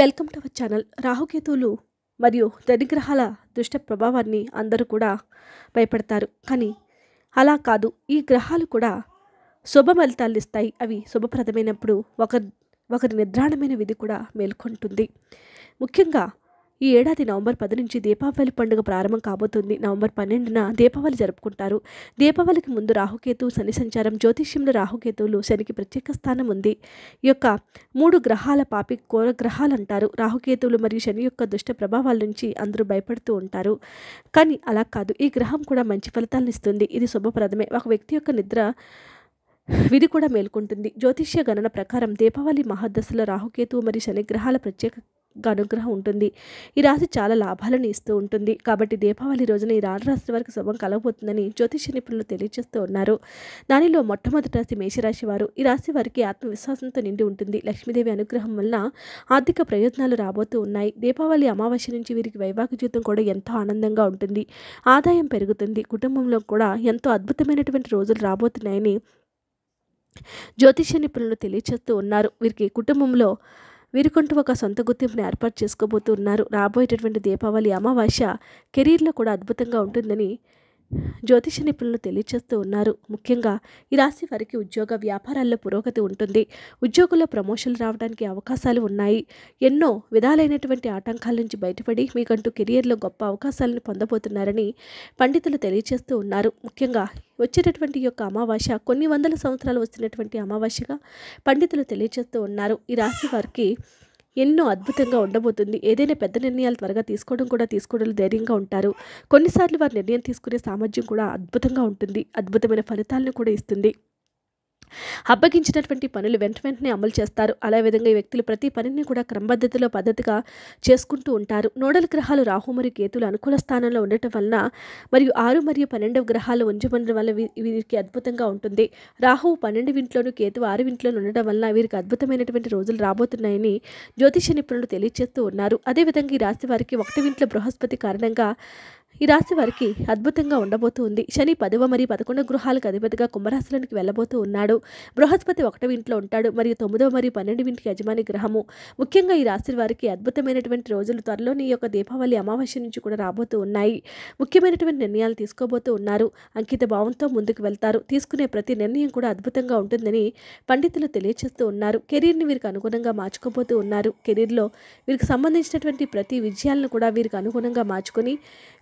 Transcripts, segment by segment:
welcome to our channel రాహుకేతువులు మరియు గ్రహాల దుష్ట ప్రభావాన్ని అందరూ కూడా భయపడతారు కానీ అలా కాదు ఈ గ్రహాలు కూడా శుభ ఫలితాలు ఇస్తాయి అవి శుభప్రదమైనప్పుడు ఒక ఒకరి నిద్రాణమైన విధి కూడా మేల్కొంటుంది ముఖ్యంగా ఈ ఏడాది నవంబర్ పది నుంచి దీపావళి పండుగ ప్రారంభం కాబోతుంది నవంబర్ పన్నెండున దీపావళి జరుపుకుంటారు దీపావళికి ముందు రాహుకేతు శని సంచారం జ్యోతిష్యంలో రాహుకేతువులు శనికి ప్రత్యేక స్థానం ఉంది ఈ యొక్క మూడు గ్రహాల పాపి కోర గ్రహాలు అంటారు రాహుకేతువులు మరియు శని యొక్క దుష్ట ప్రభావాల నుంచి అందరూ భయపడుతూ ఉంటారు కానీ అలా కాదు ఈ గ్రహం కూడా మంచి ఫలితాలను ఇస్తుంది ఇది శుభప్రదమే ఒక వ్యక్తి యొక్క నిద్ర విధి కూడా మేల్కొంటుంది జ్యోతిష్య గణన ప్రకారం దీపావళి మహాదశలో రాహుకేతువు మరియు శనిగ్రహాల ప్రత్యేక అనుగ్రహం ఉంటుంది ఈ రాశి చాలా లాభాలను ఇస్తూ ఉంటుంది కాబట్టి దీపావళి రోజున ఈ రాను రాశి వారికి శుభం కలగబోతుందని జ్యోతిష నిపుణులు తెలియజేస్తూ ఉన్నారు దానిలో మొట్టమొదటి రాశి మేషరాశి వారు ఈ రాశి వారికి ఆత్మవిశ్వాసంతో నిండి ఉంటుంది లక్ష్మీదేవి అనుగ్రహం వల్ల ఆర్థిక ప్రయోజనాలు రాబోతూ ఉన్నాయి దీపావళి అమావాస్య నుంచి వీరికి వైవాహ జీవితం కూడా ఎంతో ఆనందంగా ఉంటుంది ఆదాయం పెరుగుతుంది కుటుంబంలో కూడా ఎంతో అద్భుతమైనటువంటి రోజులు రాబోతున్నాయని జ్యోతిష నిపుణులు తెలియచేస్తూ ఉన్నారు వీరికి కుటుంబంలో వీరికంటూ ఒక సొంత గుర్తింపుని ఏర్పాటు చేసుకోబోతున్నారు రాబోయేటటువంటి దీపావళి అమావాస్య కెరీర్లో కూడా అద్భుతంగా ఉంటుందని జ్యోతిష నిపుణులు తెలియజేస్తూ ఉన్నారు ముఖ్యంగా ఈ రాశి వారికి ఉద్యోగ వ్యాపారాల్లో పురోగతి ఉంటుంది ఉద్యోగుల్లో ప్రమోషన్లు రావడానికి అవకాశాలు ఉన్నాయి ఎన్నో విధాలైనటువంటి ఆటంకాల నుంచి బయటపడి మీకంటూ కెరియర్లో గొప్ప అవకాశాలను పొందబోతున్నారని పండితులు తెలియజేస్తూ ఉన్నారు ముఖ్యంగా వచ్చేటటువంటి యొక్క అమావాస్య కొన్ని వందల సంవత్సరాలు వచ్చినటువంటి అమావాస్యగా పండితులు తెలియజేస్తూ ఉన్నారు ఈ రాశి వారికి ఎన్నో అద్భుతంగా ఉండబోతుంది ఏదైనా పెద్ద నిర్ణయాలు త్వరగా తీసుకోవడం కూడా తీసుకోవడంలో ధైర్యంగా ఉంటారు కొన్నిసార్లు వారి నిర్ణయం తీసుకునే సామర్థ్యం కూడా అద్భుతంగా ఉంటుంది అద్భుతమైన ఫలితాలను కూడా ఇస్తుంది అప్పగించినటువంటి పనులు వెంట వెంటనే అమలు చేస్తారు అలా విధంగా ఈ వ్యక్తులు ప్రతి పనిని కూడా క్రమబద్ధతలో పద్ధతిగా చేసుకుంటూ ఉంటారు నోడల్ గ్రహాలు రాహు మరియు కేతులు అనుకూల స్థానంలో ఉండటం వలన మరియు ఆరు మరియు పన్నెండవ గ్రహాలు ఉంచబడడం వల్ల వీరికి అద్భుతంగా ఉంటుంది రాహువు పన్నెండు వింట్లోను కేతువు ఆరు ఇంట్లోనూ ఉండటం వల్ల వీరికి అద్భుతమైనటువంటి రోజులు రాబోతున్నాయని జ్యోతిష నిపుణులు తెలియజేస్తూ ఉన్నారు అదేవిధంగా ఈ రాశి వారికి ఒకటి ఇంట్లో బృహస్పతి కారణంగా ఈ రాశి వారికి అద్భుతంగా ఉండబోతుంది శని పదవ మరియు పదకొండవ గృహాలకు అధిపతిగా కుంభరాశులకి వెళ్ళబోతూ ఉన్నాడు బృహస్పతి ఒకటవ ఇంట్లో ఉంటాడు మరియు తొమ్మిదవ మరియు పన్నెండవ ఇంటికి యజమాని గ్రహము ముఖ్యంగా ఈ రాశి వారికి అద్భుతమైనటువంటి రోజులు త్వరలోని యొక్క దీపావళి అమావాస్య నుంచి కూడా రాబోతూ ఉన్నాయి ముఖ్యమైనటువంటి నిర్ణయాలు తీసుకోబోతూ ఉన్నారు అంకిత భావంతో ముందుకు వెళ్తారు తీసుకునే ప్రతి నిర్ణయం కూడా అద్భుతంగా ఉంటుందని పండితులు తెలియచేస్తూ ఉన్నారు కెరీర్ని వీరికి అనుగుణంగా మార్చుకోబోతూ ఉన్నారు కెరీర్లో వీరికి సంబంధించినటువంటి ప్రతి విజయాలను కూడా వీరికి అనుగుణంగా మార్చుకొని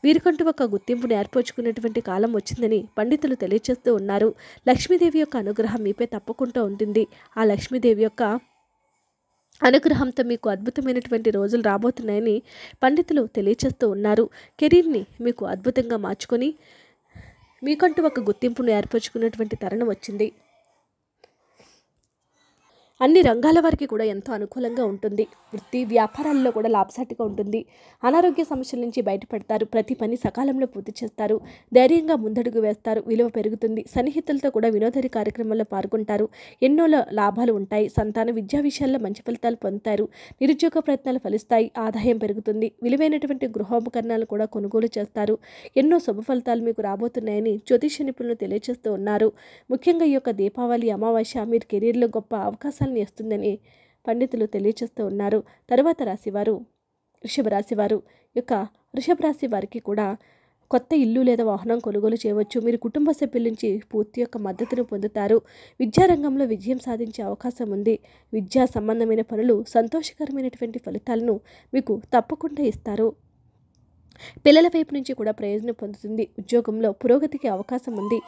వీరు తనకంటూ ఒక గుర్తింపును ఏర్పరచుకునేటువంటి కాలం వచ్చిందని పండితులు తెలియచేస్తూ ఉన్నారు లక్ష్మీదేవి యొక్క అనుగ్రహం మీపై తప్పకుండా ఉంటుంది ఆ లక్ష్మీదేవి యొక్క అనుగ్రహంతో మీకు అద్భుతమైనటువంటి రోజులు రాబోతున్నాయని పండితులు తెలియచేస్తూ ఉన్నారు కెరీర్ని మీకు అద్భుతంగా మార్చుకొని మీకంటూ ఒక గుర్తింపును ఏర్పరచుకున్నటువంటి తరుణం వచ్చింది అన్ని రంగాల వారికి కూడా ఎంతో అనుకూలంగా ఉంటుంది వృత్తి వ్యాపారాల్లో కూడా లాభసాటిగా ఉంటుంది అనారోగ్య సమస్యల నుంచి బయటపడతారు ప్రతి పని సకాలంలో పూర్తి చేస్తారు ధైర్యంగా ముందడుగు వేస్తారు విలువ పెరుగుతుంది సన్నిహితులతో కూడా వినోదరి కార్యక్రమాల్లో పాల్గొంటారు ఎన్నో లాభాలు ఉంటాయి సంతాన విద్యా విషయాల్లో మంచి ఫలితాలు పొందుతారు నిరుద్యోగ ప్రయత్నాలు ఫలిస్తాయి ఆదాయం పెరుగుతుంది విలువైనటువంటి గృహోపకరణాలు కూడా కొనుగోలు చేస్తారు ఎన్నో శుభ ఫలితాలు మీకు రాబోతున్నాయని జ్యోతిష నిపుణులు తెలియజేస్తూ ఉన్నారు ముఖ్యంగా ఈ యొక్క దీపావళి అమావాస్య మీరు కెరీర్లో గొప్ప అవకాశాలు ఫలితాలను ఇస్తుందని పండితులు తెలియచేస్తూ ఉన్నారు తరువాత రాశివారు వృషభ రాశివారు యొక్క వృషభ రాశి వారికి కూడా కొత్త ఇల్లు లేదా వాహనం కొనుగోలు చేయవచ్చు మీరు కుటుంబ సభ్యుల నుంచి పూర్తి యొక్క మద్దతును పొందుతారు విద్యారంగంలో విజయం సాధించే అవకాశం ఉంది విద్యా సంబంధమైన పనులు సంతోషకరమైనటువంటి ఫలితాలను మీకు తప్పకుండా ఇస్తారు పిల్లల వైపు నుంచి కూడా ప్రయోజనం పొందుతుంది ఉద్యోగంలో పురోగతికి అవకాశం ఉంది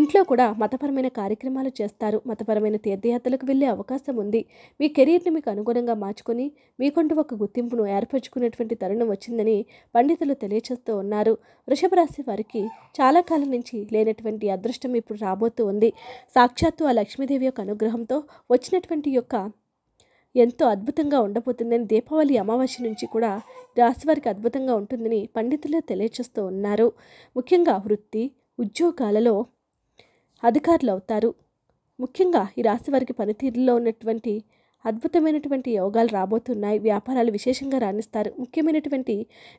ఇంట్లో కూడా మతపరమైన కార్యక్రమాలు చేస్తారు మతపరమైన తీర్థయాత్రలకు వెళ్ళే అవకాశం ఉంది మీ కెరీర్ని మీకు అనుగుణంగా మార్చుకొని మీకుంటూ ఒక గుర్తింపును ఏర్పరచుకునేటువంటి తరుణం వచ్చిందని పండితులు తెలియచేస్తూ ఉన్నారు వృషభ రాశి వారికి చాలా కాలం నుంచి లేనటువంటి అదృష్టం ఇప్పుడు రాబోతూ ఉంది సాక్షాత్తు ఆ లక్ష్మీదేవి యొక్క అనుగ్రహంతో వచ్చినటువంటి యొక్క ఎంతో అద్భుతంగా ఉండబోతుందని దీపావళి అమావాస్య నుంచి కూడా రాశివారికి అద్భుతంగా ఉంటుందని పండితులే తెలియచేస్తూ ఉన్నారు ముఖ్యంగా వృత్తి ఉద్యోగాలలో అధికారులు అవుతారు ముఖ్యంగా ఈ రాశి వారికి పనితీరులో ఉన్నటువంటి అద్భుతమైనటువంటి యోగాలు రాబోతున్నాయి వ్యాపారాలు విశేషంగా రాణిస్తారు ముఖ్యమైనటువంటి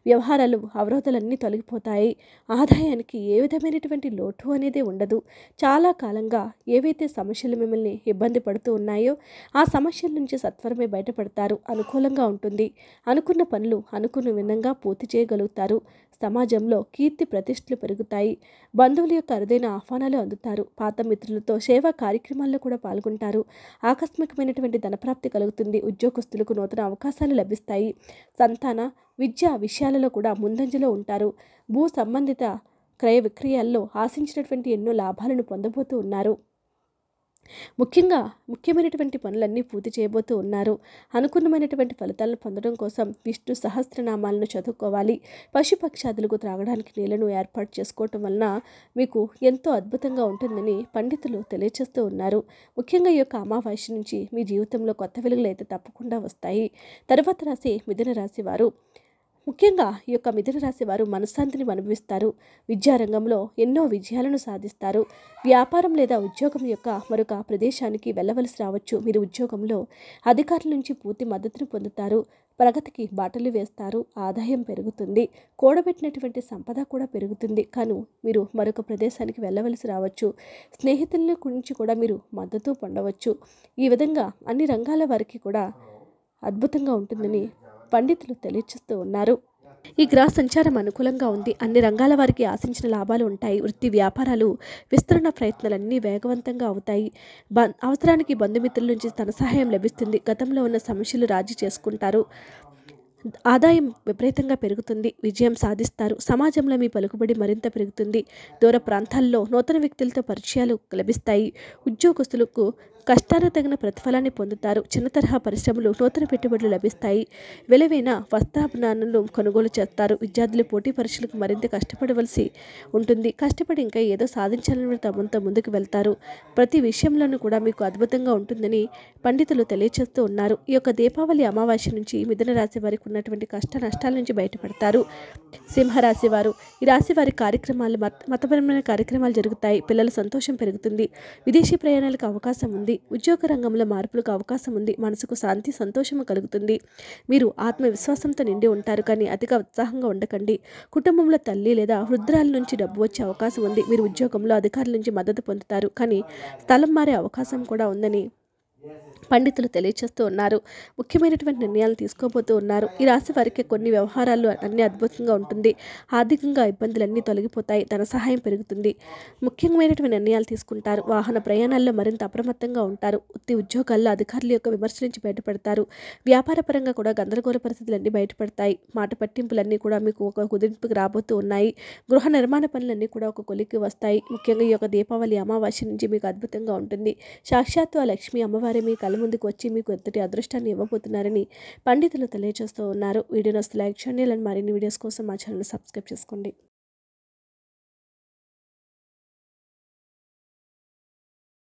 వ్యవహారాలు అవరోధాలన్నీ తొలగిపోతాయి ఆదాయానికి ఏ విధమైనటువంటి లోటు అనేది ఉండదు చాలా కాలంగా ఏవైతే సమస్యలు మిమ్మల్ని ఇబ్బంది పడుతూ ఉన్నాయో ఆ సమస్యల నుంచి సత్వరమే బయటపడతారు అనుకూలంగా ఉంటుంది అనుకున్న పనులు అనుకున్న విధంగా పూర్తి చేయగలుగుతారు సమాజంలో కీర్తి ప్రతిష్టలు పెరుగుతాయి బంధువుల యొక్క అరుదైన ఆహ్వానాలు అందుతారు పాత మిత్రులతో సేవా కార్యక్రమాల్లో కూడా పాల్గొంటారు ఆకస్మికమైనటువంటి ధనప్రాప్తి ప్రాప్తి కలుగుతుంది ఉద్యోగస్తులకు నూతన అవకాశాలు లభిస్తాయి సంతాన విద్యా విషయాలలో కూడా ముందంజలో ఉంటారు భూ సంబంధిత క్రయ విక్రయాల్లో ఆశించినటువంటి ఎన్నో లాభాలను పొందబోతూ ఉన్నారు ముఖ్యంగా ముఖ్యమైనటువంటి పనులన్నీ పూర్తి చేయబోతూ ఉన్నారు అనుకున్నమైనటువంటి ఫలితాలను పొందడం కోసం విష్ణు సహస్రనామాలను చదువుకోవాలి పశుపక్షాదులకు త్రాగడానికి నీళ్లను ఏర్పాటు చేసుకోవటం వలన మీకు ఎంతో అద్భుతంగా ఉంటుందని పండితులు తెలియచేస్తూ ఉన్నారు ముఖ్యంగా ఈ యొక్క అమావాస్య నుంచి మీ జీవితంలో కొత్త వెలుగులు అయితే తప్పకుండా వస్తాయి తర్వాత రాశి మిథున రాశి వారు ముఖ్యంగా ఈ యొక్క మిథున రాశి వారు మనశ్శాంతిని అనుభవిస్తారు విద్యారంగంలో ఎన్నో విజయాలను సాధిస్తారు వ్యాపారం లేదా ఉద్యోగం యొక్క మరొక ప్రదేశానికి వెళ్ళవలసి రావచ్చు మీరు ఉద్యోగంలో అధికారుల నుంచి పూర్తి మద్దతును పొందుతారు ప్రగతికి బాటలు వేస్తారు ఆదాయం పెరుగుతుంది కూడబెట్టినటువంటి సంపద కూడా పెరుగుతుంది కాను మీరు మరొక ప్రదేశానికి వెళ్ళవలసి రావచ్చు స్నేహితుల గురించి కూడా మీరు మద్దతు పొందవచ్చు ఈ విధంగా అన్ని రంగాల వారికి కూడా అద్భుతంగా ఉంటుందని పండితులు తెలియచేస్తూ ఉన్నారు ఈ గ్రహ సంచారం అనుకూలంగా ఉంది అన్ని రంగాల వారికి ఆశించిన లాభాలు ఉంటాయి వృత్తి వ్యాపారాలు విస్తరణ ప్రయత్నాలన్నీ వేగవంతంగా అవుతాయి అవసరానికి బంధుమిత్రుల నుంచి ధన సహాయం లభిస్తుంది గతంలో ఉన్న సమస్యలు రాజీ చేసుకుంటారు ఆదాయం విపరీతంగా పెరుగుతుంది విజయం సాధిస్తారు సమాజంలో మీ పలుకుబడి మరింత పెరుగుతుంది దూర ప్రాంతాల్లో నూతన వ్యక్తులతో పరిచయాలు లభిస్తాయి ఉద్యోగస్తులకు కష్టాన తగిన ప్రతిఫలాన్ని పొందుతారు చిన్న తరహా పరిశ్రమలు నూతన పెట్టుబడులు లభిస్తాయి విలువైన వస్త్రాభరణాలను కొనుగోలు చేస్తారు విద్యార్థులు పోటీ పరీక్షలకు మరింత కష్టపడవలసి ఉంటుంది కష్టపడి ఇంకా ఏదో సాధించాలని తమంతా ముందుకు వెళ్తారు ప్రతి విషయంలోనూ కూడా మీకు అద్భుతంగా ఉంటుందని పండితులు తెలియచేస్తూ ఉన్నారు ఈ యొక్క దీపావళి అమావాస్య నుంచి మిథున రాశి వారికి ఉన్నటువంటి కష్ట నష్టాల నుంచి బయటపడతారు సింహరాశి వారు ఈ రాశి వారి కార్యక్రమాలు మతపరమైన కార్యక్రమాలు జరుగుతాయి పిల్లల సంతోషం పెరుగుతుంది విదేశీ ప్రయాణాలకు అవకాశం ఉంది ఉద్యోగ రంగంలో మార్పులకు అవకాశం ఉంది మనసుకు శాంతి సంతోషం కలుగుతుంది మీరు ఆత్మవిశ్వాసంతో నిండి ఉంటారు కానీ అతిగా ఉత్సాహంగా ఉండకండి కుటుంబంలో తల్లి లేదా వృద్ధురాల నుంచి డబ్బు వచ్చే అవకాశం ఉంది మీరు ఉద్యోగంలో అధికారుల నుంచి మద్దతు పొందుతారు కానీ స్థలం మారే అవకాశం కూడా ఉందని పండితులు తెలియచేస్తూ ఉన్నారు ముఖ్యమైనటువంటి నిర్ణయాలు తీసుకోబోతూ ఉన్నారు ఈ రాశి వారికి కొన్ని వ్యవహారాలు అన్ని అద్భుతంగా ఉంటుంది ఆర్థికంగా ఇబ్బందులన్నీ తొలగిపోతాయి ధన సహాయం పెరుగుతుంది ముఖ్యమైనటువంటి నిర్ణయాలు తీసుకుంటారు వాహన ప్రయాణాల్లో మరింత అప్రమత్తంగా ఉంటారు ఉత్తి ఉద్యోగాల్లో అధికారుల యొక్క విమర్శ నుంచి బయటపడతారు వ్యాపారపరంగా కూడా గందరగోళ పరిస్థితులన్నీ బయటపడతాయి మాట పట్టింపులన్నీ కూడా మీకు ఒక కుదింపుకి రాబోతూ ఉన్నాయి గృహ నిర్మాణ పనులన్నీ కూడా ఒక కొలికి వస్తాయి ముఖ్యంగా ఈ యొక్క దీపావళి అమావాస్య నుంచి మీకు అద్భుతంగా ఉంటుంది సాక్షాత్తు ఆ లక్ష్మి అమ్మవారి మీ కళ కళ్ళ ముందుకు వచ్చి మీకు ఎంతటి అదృష్టాన్ని ఇవ్వబోతున్నారని పండితులు తెలియజేస్తూ ఉన్నారు వీడియో నస్తే లైక్ చేయండి ఇలాంటి మరిన్ని వీడియోస్ కోసం మా ఛానల్ సబ్స్క్రైబ్ చేసుకోండి